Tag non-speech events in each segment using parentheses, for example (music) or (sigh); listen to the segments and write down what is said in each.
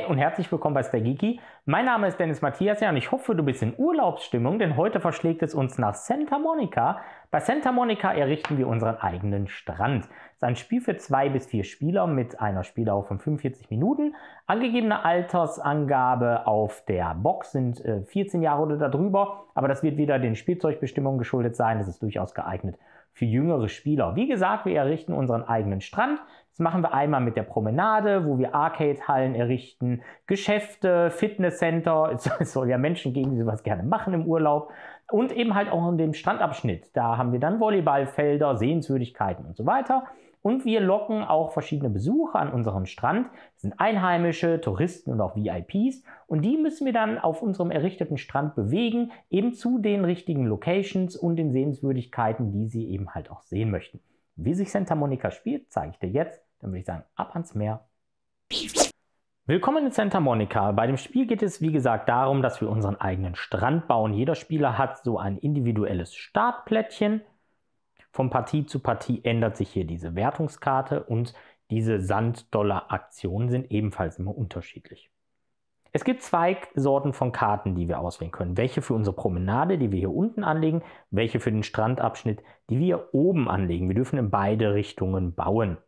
Hi und herzlich willkommen bei Stagiki. Mein Name ist Dennis Matthias und ich hoffe, du bist in Urlaubsstimmung, denn heute verschlägt es uns nach Santa Monica. Bei Santa Monica errichten wir unseren eigenen Strand. Es ist ein Spiel für zwei bis vier Spieler mit einer Spieldauer von 45 Minuten. Angegebene Altersangabe auf der Box sind 14 äh, Jahre oder darüber, aber das wird wieder den Spielzeugbestimmungen geschuldet sein. Das ist durchaus geeignet für jüngere Spieler. Wie gesagt, wir errichten unseren eigenen Strand. Das machen wir einmal mit der Promenade, wo wir Arcade-Hallen errichten, Geschäfte, Fitnesscenter. (laughs) Es soll ja Menschen geben, die sowas gerne machen im Urlaub. Und eben halt auch in dem Strandabschnitt. Da haben wir dann Volleyballfelder, Sehenswürdigkeiten und so weiter. Und wir locken auch verschiedene Besucher an unseren Strand. Das sind Einheimische, Touristen und auch VIPs. Und die müssen wir dann auf unserem errichteten Strand bewegen, eben zu den richtigen Locations und den Sehenswürdigkeiten, die sie eben halt auch sehen möchten. Wie sich Santa Monica spielt, zeige ich dir jetzt dann würde ich sagen, ab ans Meer. Willkommen in Santa Monica. Bei dem Spiel geht es wie gesagt darum, dass wir unseren eigenen Strand bauen. Jeder Spieler hat so ein individuelles Startplättchen. Von Partie zu Partie ändert sich hier diese Wertungskarte und diese Sanddollar-Aktionen sind ebenfalls immer unterschiedlich. Es gibt zwei Sorten von Karten, die wir auswählen können. Welche für unsere Promenade, die wir hier unten anlegen, welche für den Strandabschnitt, die wir hier oben anlegen. Wir dürfen in beide Richtungen bauen.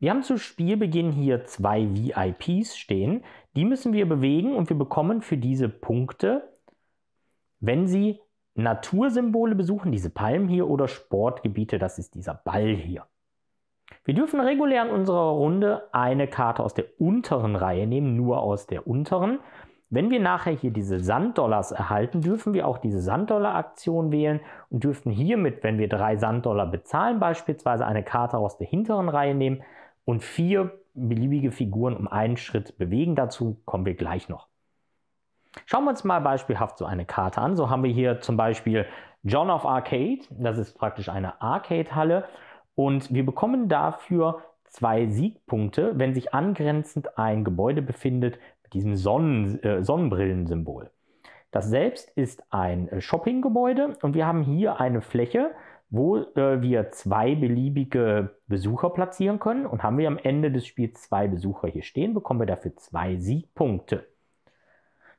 Wir haben zu Spielbeginn hier zwei VIPs stehen. Die müssen wir bewegen und wir bekommen für diese Punkte, wenn sie Natursymbole besuchen, diese Palmen hier oder Sportgebiete, das ist dieser Ball hier. Wir dürfen regulär in unserer Runde eine Karte aus der unteren Reihe nehmen, nur aus der unteren. Wenn wir nachher hier diese Sanddollars erhalten, dürfen wir auch diese Sanddollar-Aktion wählen und dürfen hiermit, wenn wir drei Sanddollar bezahlen, beispielsweise eine Karte aus der hinteren Reihe nehmen, und vier beliebige Figuren um einen Schritt bewegen. Dazu kommen wir gleich noch. Schauen wir uns mal beispielhaft so eine Karte an. So haben wir hier zum Beispiel John of Arcade. Das ist praktisch eine Arcade-Halle. Und wir bekommen dafür zwei Siegpunkte, wenn sich angrenzend ein Gebäude befindet mit diesem Sonnen, äh, Sonnenbrillensymbol. Das selbst ist ein äh, Shoppinggebäude und wir haben hier eine Fläche wo äh, wir zwei beliebige Besucher platzieren können. Und haben wir am Ende des Spiels zwei Besucher hier stehen, bekommen wir dafür zwei Siegpunkte.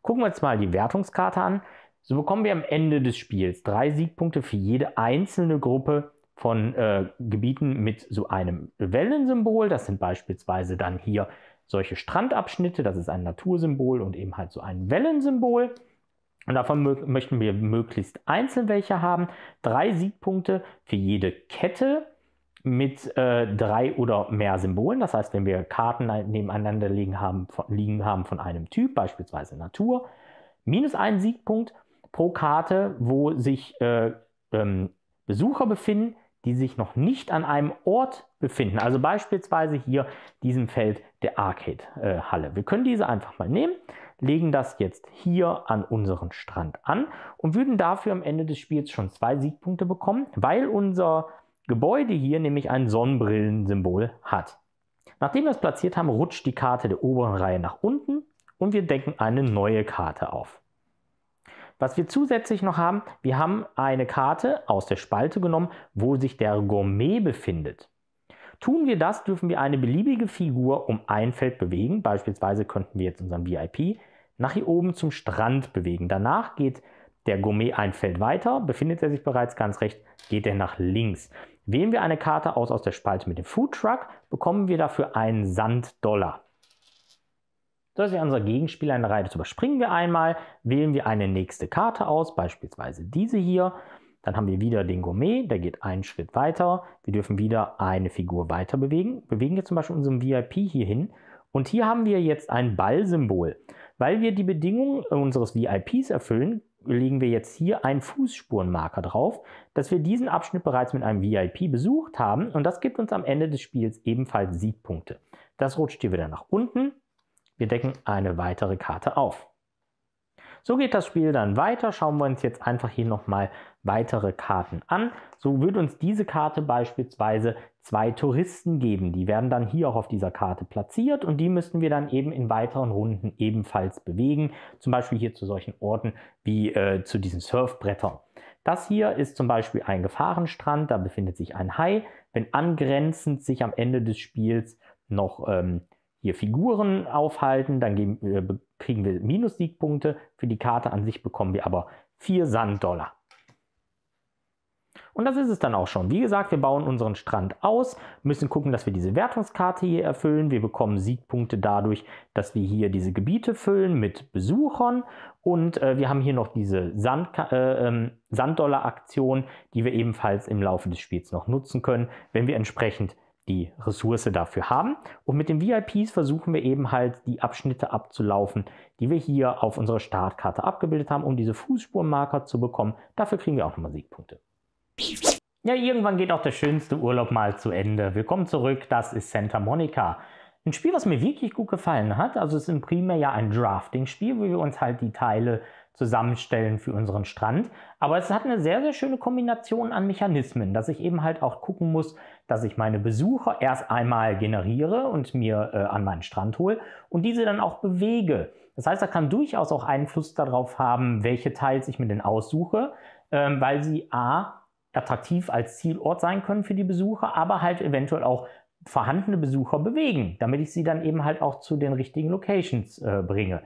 Gucken wir uns mal die Wertungskarte an. So bekommen wir am Ende des Spiels drei Siegpunkte für jede einzelne Gruppe von äh, Gebieten mit so einem Wellensymbol. Das sind beispielsweise dann hier solche Strandabschnitte, das ist ein Natursymbol und eben halt so ein Wellensymbol. Und davon möchten wir möglichst einzeln welche haben. Drei Siegpunkte für jede Kette mit äh, drei oder mehr Symbolen. Das heißt, wenn wir Karten nebeneinander liegen haben, von, liegen haben von einem Typ, beispielsweise Natur, minus einen Siegpunkt pro Karte, wo sich äh, ähm, Besucher befinden, die sich noch nicht an einem Ort befinden. Also beispielsweise hier diesem Feld der Arcade-Halle. Wir können diese einfach mal nehmen, legen das jetzt hier an unseren Strand an und würden dafür am Ende des Spiels schon zwei Siegpunkte bekommen, weil unser Gebäude hier nämlich ein Sonnenbrillensymbol hat. Nachdem wir es platziert haben, rutscht die Karte der oberen Reihe nach unten und wir decken eine neue Karte auf. Was wir zusätzlich noch haben, wir haben eine Karte aus der Spalte genommen, wo sich der Gourmet befindet. Tun wir das, dürfen wir eine beliebige Figur um ein Feld bewegen. Beispielsweise könnten wir jetzt unseren VIP nach hier oben zum Strand bewegen. Danach geht der Gourmet ein Feld weiter, befindet er sich bereits ganz rechts, geht er nach links. Wählen wir eine Karte aus aus der Spalte mit dem Food Truck, bekommen wir dafür einen Sanddollar dass wir unser Gegenspieler in der Reihe, das überspringen wir einmal, wählen wir eine nächste Karte aus, beispielsweise diese hier. Dann haben wir wieder den Gourmet, der geht einen Schritt weiter. Wir dürfen wieder eine Figur weiter bewegen. Bewegen wir zum Beispiel unseren VIP hier hin. Und hier haben wir jetzt ein Ballsymbol. Weil wir die Bedingungen unseres VIPs erfüllen, legen wir jetzt hier einen Fußspurenmarker drauf, dass wir diesen Abschnitt bereits mit einem VIP besucht haben und das gibt uns am Ende des Spiels ebenfalls Siegpunkte. Das rutscht hier wieder nach unten wir decken eine weitere Karte auf. So geht das Spiel dann weiter. Schauen wir uns jetzt einfach hier nochmal weitere Karten an. So wird uns diese Karte beispielsweise zwei Touristen geben. Die werden dann hier auch auf dieser Karte platziert und die müssten wir dann eben in weiteren Runden ebenfalls bewegen. Zum Beispiel hier zu solchen Orten wie äh, zu diesen Surfbrettern. Das hier ist zum Beispiel ein Gefahrenstrand, da befindet sich ein Hai. Wenn angrenzend sich am Ende des Spiels noch ähm, hier Figuren aufhalten, dann geben, äh, kriegen wir Minus-Siegpunkte. Für die Karte an sich bekommen wir aber 4 Sanddollar. Und das ist es dann auch schon. Wie gesagt, wir bauen unseren Strand aus, müssen gucken, dass wir diese Wertungskarte hier erfüllen. Wir bekommen Siegpunkte dadurch, dass wir hier diese Gebiete füllen mit Besuchern. Und äh, wir haben hier noch diese Sand, äh, ähm, Sanddollar-Aktion, die wir ebenfalls im Laufe des Spiels noch nutzen können, wenn wir entsprechend die Ressource dafür haben. Und mit den VIPs versuchen wir eben halt die Abschnitte abzulaufen, die wir hier auf unserer Startkarte abgebildet haben, um diese Fußspurmarker zu bekommen. Dafür kriegen wir auch nochmal Siegpunkte. Ja, irgendwann geht auch der schönste Urlaub mal zu Ende. Willkommen zurück, das ist Santa Monica. Ein Spiel, was mir wirklich gut gefallen hat. Also es ist im Primär ja ein Drafting-Spiel, wo wir uns halt die Teile zusammenstellen für unseren Strand. Aber es hat eine sehr, sehr schöne Kombination an Mechanismen, dass ich eben halt auch gucken muss, dass ich meine Besucher erst einmal generiere und mir äh, an meinen Strand hole und diese dann auch bewege. Das heißt, da kann durchaus auch Einfluss darauf haben, welche Teils ich mir denn aussuche, ähm, weil sie a attraktiv als Zielort sein können für die Besucher, aber halt eventuell auch vorhandene Besucher bewegen, damit ich sie dann eben halt auch zu den richtigen Locations äh, bringe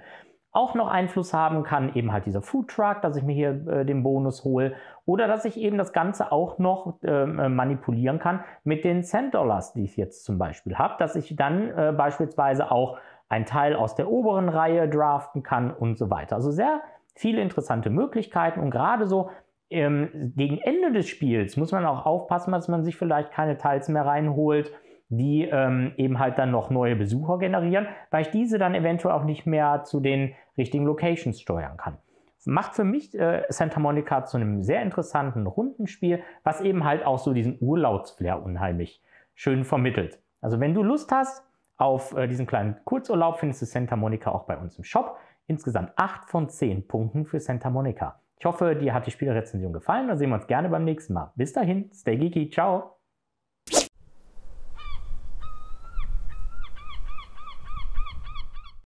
auch noch Einfluss haben kann, eben halt dieser Food Truck, dass ich mir hier äh, den Bonus hole oder dass ich eben das Ganze auch noch ähm, äh, manipulieren kann mit den Cent Dollars, die ich jetzt zum Beispiel habe, dass ich dann äh, beispielsweise auch einen Teil aus der oberen Reihe draften kann und so weiter. Also sehr viele interessante Möglichkeiten und gerade so ähm, gegen Ende des Spiels muss man auch aufpassen, dass man sich vielleicht keine Teils mehr reinholt die ähm, eben halt dann noch neue Besucher generieren, weil ich diese dann eventuell auch nicht mehr zu den richtigen Locations steuern kann. Macht für mich äh, Santa Monica zu einem sehr interessanten Rundenspiel, was eben halt auch so diesen Urlaubsflair unheimlich schön vermittelt. Also wenn du Lust hast auf äh, diesen kleinen Kurzurlaub, findest du Santa Monica auch bei uns im Shop. Insgesamt 8 von 10 Punkten für Santa Monica. Ich hoffe, dir hat die Spielrezension gefallen. Dann sehen wir uns gerne beim nächsten Mal. Bis dahin, stay geeky, ciao!